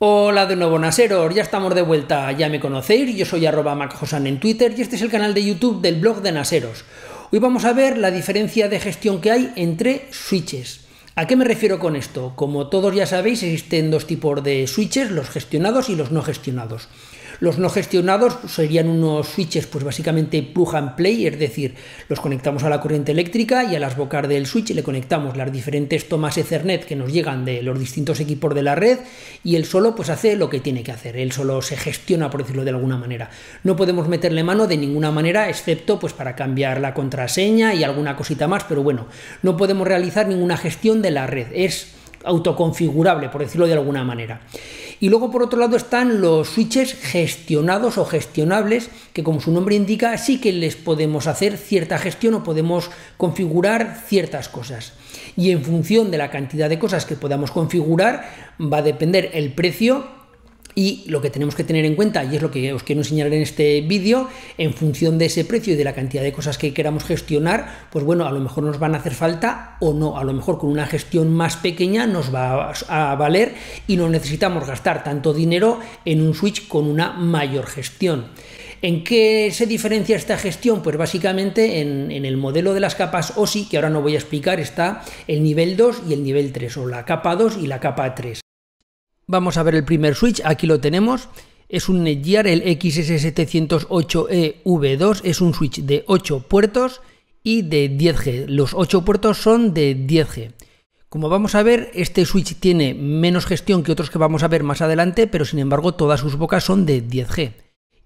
Hola de nuevo Naseros, ya estamos de vuelta, ya me conocéis, yo soy arroba macjosan en Twitter y este es el canal de YouTube del blog de Naseros. Hoy vamos a ver la diferencia de gestión que hay entre switches. ¿A qué me refiero con esto? Como todos ya sabéis, existen dos tipos de switches, los gestionados y los no gestionados. Los no gestionados serían unos switches, pues básicamente plug and play, es decir, los conectamos a la corriente eléctrica y a las bocas del switch le conectamos las diferentes tomas Ethernet que nos llegan de los distintos equipos de la red y él solo pues hace lo que tiene que hacer, él solo se gestiona, por decirlo de alguna manera. No podemos meterle mano de ninguna manera, excepto pues para cambiar la contraseña y alguna cosita más, pero bueno, no podemos realizar ninguna gestión de la red, es autoconfigurable, por decirlo de alguna manera. Y luego por otro lado están los switches gestionados o gestionables, que como su nombre indica, sí que les podemos hacer cierta gestión o podemos configurar ciertas cosas. Y en función de la cantidad de cosas que podamos configurar, va a depender el precio y lo que tenemos que tener en cuenta, y es lo que os quiero enseñar en este vídeo, en función de ese precio y de la cantidad de cosas que queramos gestionar, pues bueno, a lo mejor nos van a hacer falta o no, a lo mejor con una gestión más pequeña nos va a valer y no necesitamos gastar tanto dinero en un switch con una mayor gestión. ¿En qué se diferencia esta gestión? Pues básicamente en, el modelo de las capas OSI, que ahora no voy a explicar, está el nivel 2 y el nivel 3, o la capa 2 y la capa 3. Vamos a ver el primer switch, aquí lo tenemos. Es un Netgear, el XS708EV2, e es un switch de 8 puertos y de 10G. Los 8 puertos son de 10G. Como vamos a ver, este switch tiene menos gestión que otros que vamos a ver más adelante, pero sin embargo todas sus bocas son de 10G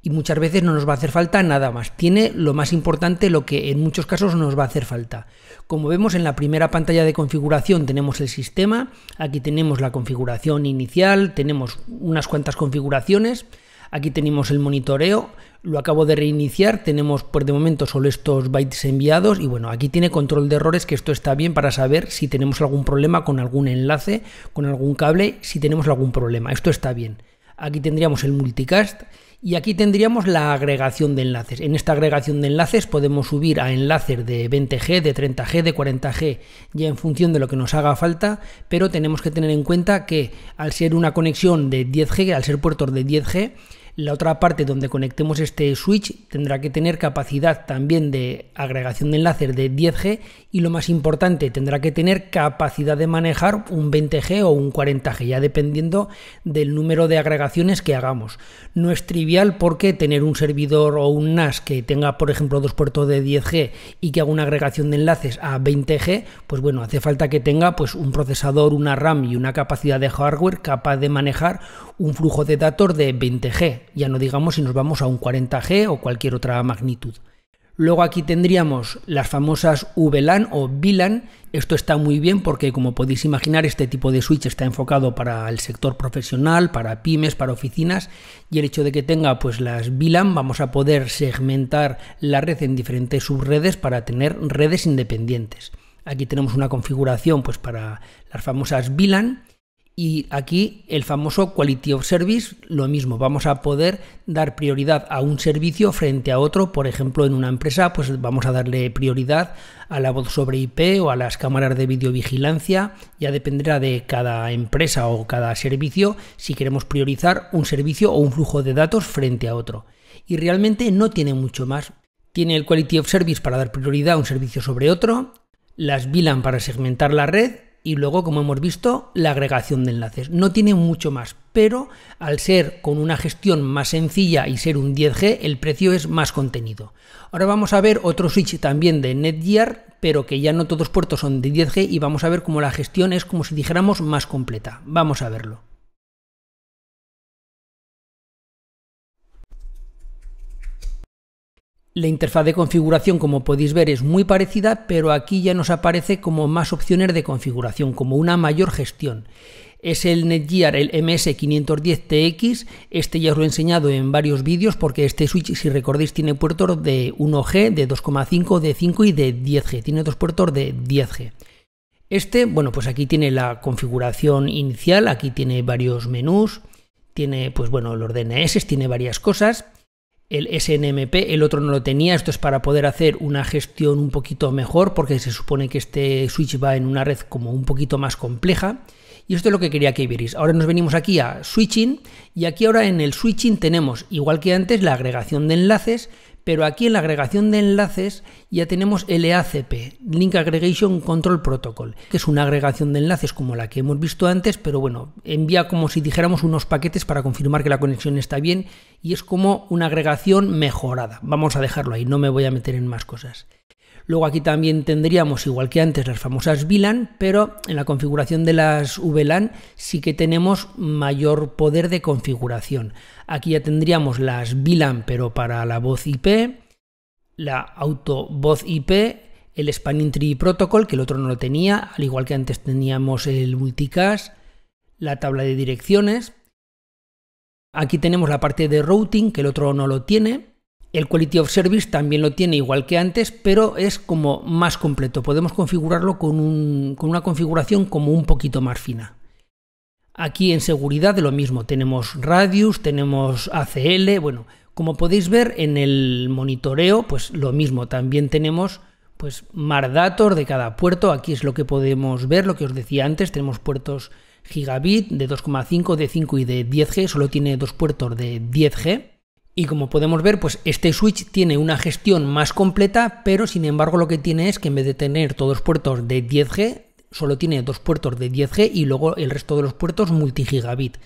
y muchas veces no nos va a hacer falta nada más. Tiene lo más importante, lo que en muchos casos nos va a hacer falta. Como vemos en la primera pantalla de configuración tenemos el sistema, aquí tenemos la configuración inicial, tenemos unas cuantas configuraciones, aquí tenemos el monitoreo, lo acabo de reiniciar, tenemos por de momento solo estos bytes enviados y bueno, aquí tiene control de errores que esto está bien para saber si tenemos algún problema con algún enlace, con algún cable, si tenemos algún problema, esto está bien. Aquí tendríamos el multicast y aquí tendríamos la agregación de enlaces. En esta agregación de enlaces podemos subir a enlaces de 20G, de 30G, de 40G, ya en función de lo que nos haga falta, pero tenemos que tener en cuenta que al ser una conexión de 10G, al ser puertos de 10G, la otra parte donde conectemos este switch tendrá que tener capacidad también de agregación de enlaces de 10G y lo más importante tendrá que tener capacidad de manejar un 20G o un 40G, ya dependiendo del número de agregaciones que hagamos. No es trivial porque tener un servidor o un NAS que tenga, por ejemplo, dos puertos de 10G y que haga una agregación de enlaces a 20G, pues bueno, hace falta que tenga pues un procesador, una RAM y una capacidad de hardware capaz de manejar un flujo de datos de 20G ya no digamos si nos vamos a un 40G o cualquier otra magnitud. Luego aquí tendríamos las famosas VLAN o VLAN. Esto está muy bien porque como podéis imaginar este tipo de switch está enfocado para el sector profesional, para pymes, para oficinas y el hecho de que tenga pues las VLAN vamos a poder segmentar la red en diferentes subredes para tener redes independientes. Aquí tenemos una configuración pues para las famosas VLAN y aquí el famoso Quality of Service, lo mismo, vamos a poder dar prioridad a un servicio frente a otro, por ejemplo, en una empresa, pues vamos a darle prioridad a la voz sobre IP o a las cámaras de videovigilancia, ya dependerá de cada empresa o cada servicio si queremos priorizar un servicio o un flujo de datos frente a otro. Y realmente no tiene mucho más. Tiene el Quality of Service para dar prioridad a un servicio sobre otro, las VLAN para segmentar la red y luego, como hemos visto, la agregación de enlaces. No tiene mucho más, pero al ser con una gestión más sencilla y ser un 10G, el precio es más contenido. Ahora vamos a ver otro switch también de Netgear, pero que ya no todos puertos son de 10G y vamos a ver cómo la gestión es como si dijéramos más completa. Vamos a verlo. La interfaz de configuración, como podéis ver, es muy parecida, pero aquí ya nos aparece como más opciones de configuración, como una mayor gestión. Es el Netgear, el MS510TX, este ya os lo he enseñado en varios vídeos porque este switch, si recordéis tiene puertos de 1G, de 2,5, de 5 y de 10G, tiene dos puertos de 10G. Este, bueno, pues aquí tiene la configuración inicial, aquí tiene varios menús, tiene, pues bueno, los DNS, tiene varias cosas el SNMP, el otro no lo tenía, esto es para poder hacer una gestión un poquito mejor porque se supone que este switch va en una red como un poquito más compleja. Y esto es lo que quería que vierais. Ahora nos venimos aquí a switching y aquí ahora en el switching tenemos, igual que antes, la agregación de enlaces, pero aquí en la agregación de enlaces ya tenemos LACP, Link Aggregation Control Protocol, que es una agregación de enlaces como la que hemos visto antes, pero bueno, envía como si dijéramos unos paquetes para confirmar que la conexión está bien y es como una agregación mejorada. Vamos a dejarlo ahí, no me voy a meter en más cosas. Luego aquí también tendríamos, igual que antes, las famosas VLAN, pero en la configuración de las VLAN sí que tenemos mayor poder de configuración. Aquí ya tendríamos las VLAN, pero para la voz IP, la auto voz IP, el Spanning Tree Protocol, que el otro no lo tenía, al igual que antes teníamos el multicast, la tabla de direcciones. Aquí tenemos la parte de routing, que el otro no lo tiene, el Quality of Service también lo tiene igual que antes, pero es como más completo. Podemos configurarlo con, una configuración como un poquito más fina. Aquí en seguridad lo mismo, tenemos Radius, tenemos ACL, bueno, como podéis ver en el monitoreo, pues lo mismo, también tenemos pues más datos de cada puerto, aquí es lo que podemos ver, lo que os decía antes, tenemos puertos gigabit de 2,5, de 5 y de 10G, solo tiene dos puertos de 10G. Y como podemos ver, pues este switch tiene una gestión más completa, pero sin embargo lo que tiene es que en vez de tener todos los puertos de 10G, solo tiene dos puertos de 10G y luego el resto de los puertos multigigabit.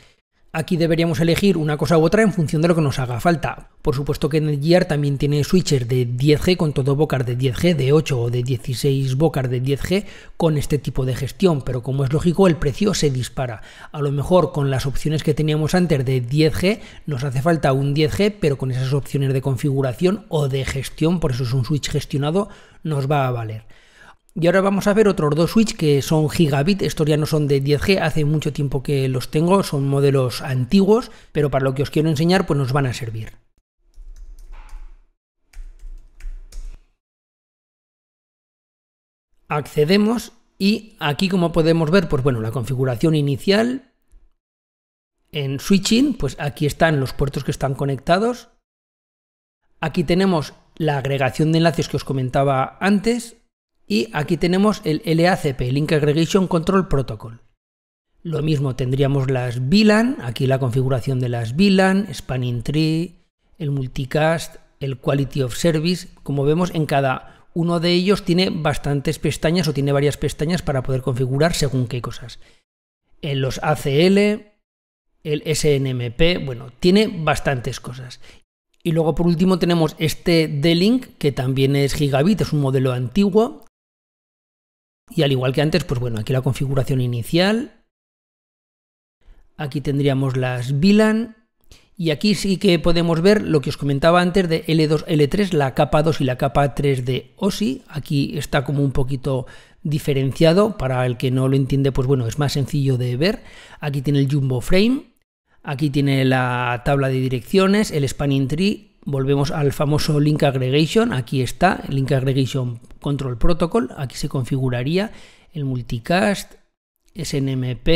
Aquí deberíamos elegir una cosa u otra en función de lo que nos haga falta. Por supuesto que Netgear también tiene switches de 10G con todo bocar de 10G, de 8 o de 16 bocar de 10G con este tipo de gestión, pero como es lógico el precio se dispara. A lo mejor con las opciones que teníamos antes de 10G nos hace falta un 10G, pero con esas opciones de configuración o de gestión, por eso es un switch gestionado, nos va a valer. Y ahora vamos a ver otros dos switch que son gigabit, estos ya no son de 10G, hace mucho tiempo que los tengo, son modelos antiguos, pero para lo que os quiero enseñar pues nos van a servir. Accedemos y aquí como podemos ver, pues bueno, la configuración inicial. En switching, pues aquí están los puertos que están conectados. Aquí tenemos la agregación de enlaces que os comentaba antes y aquí tenemos el LACP, Link Aggregation Control Protocol. Lo mismo tendríamos las VLAN, aquí la configuración de las VLAN, Spanning Tree, el Multicast, el Quality of Service. Como vemos, en cada uno de ellos tiene bastantes pestañas o tiene varias pestañas para poder configurar según qué cosas. En los ACL, el SNMP, bueno, tiene bastantes cosas. Y luego por último tenemos este D-Link, que también es gigabit, es un modelo antiguo, y al igual que antes, pues bueno, aquí la configuración inicial. Aquí tendríamos las VLAN. Y aquí sí que podemos ver lo que os comentaba antes de L2, L3, la capa 2 y la capa 3 de OSI. Aquí está como un poquito diferenciado. Para el que no lo entiende, pues bueno, es más sencillo de ver. Aquí tiene el Jumbo Frame. Aquí tiene la tabla de direcciones, el Spanning Tree Volvemos al famoso link aggregation, aquí está, el link aggregation control protocol, aquí se configuraría el multicast, SNMP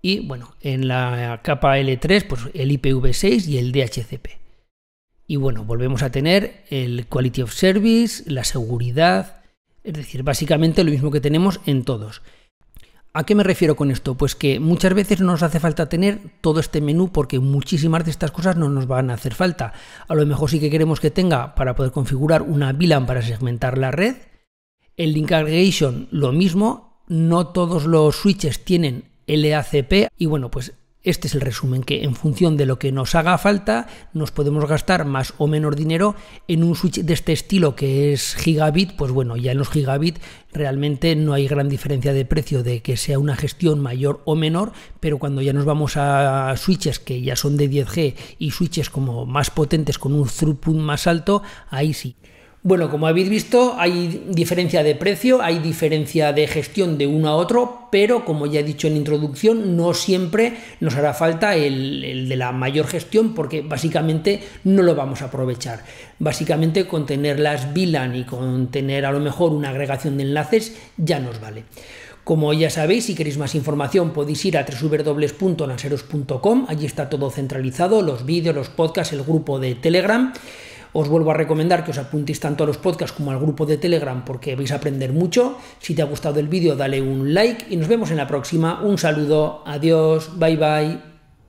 y bueno, en la capa L3 pues el IPv6 y el DHCP. Y bueno, volvemos a tener el quality of service, la seguridad, es decir, básicamente lo mismo que tenemos en todos. ¿A qué me refiero con esto? Pues que muchas veces no nos hace falta tener todo este menú porque muchísimas de estas cosas no nos van a hacer falta. A lo mejor sí que queremos que tenga para poder configurar una VLAN para segmentar la red. El link aggregation lo mismo. No todos los switches tienen LACP y bueno, pues este es el resumen, que en función de lo que nos haga falta, nos podemos gastar más o menos dinero en un switch de este estilo que es gigabit, pues bueno, ya en los gigabit realmente no hay gran diferencia de precio de que sea una gestión mayor o menor, pero cuando ya nos vamos a switches que ya son de 10G y switches como más potentes con un throughput más alto, ahí sí. Bueno, como habéis visto, hay diferencia de precio, hay diferencia de gestión de uno a otro, pero como ya he dicho en introducción, no siempre nos hará falta el, de la mayor gestión porque básicamente no lo vamos a aprovechar. Básicamente con tener las VLAN y con tener a lo mejor una agregación de enlaces ya nos vale. Como ya sabéis, si queréis más información podéis ir a www.naseros.com, allí está todo centralizado, los vídeos, los podcasts, el grupo de Telegram. Os vuelvo a recomendar que os apuntéis tanto a los podcasts como al grupo de Telegram porque vais a aprender mucho. Si te ha gustado el vídeo, dale un like y nos vemos en la próxima. Un saludo, adiós, bye bye.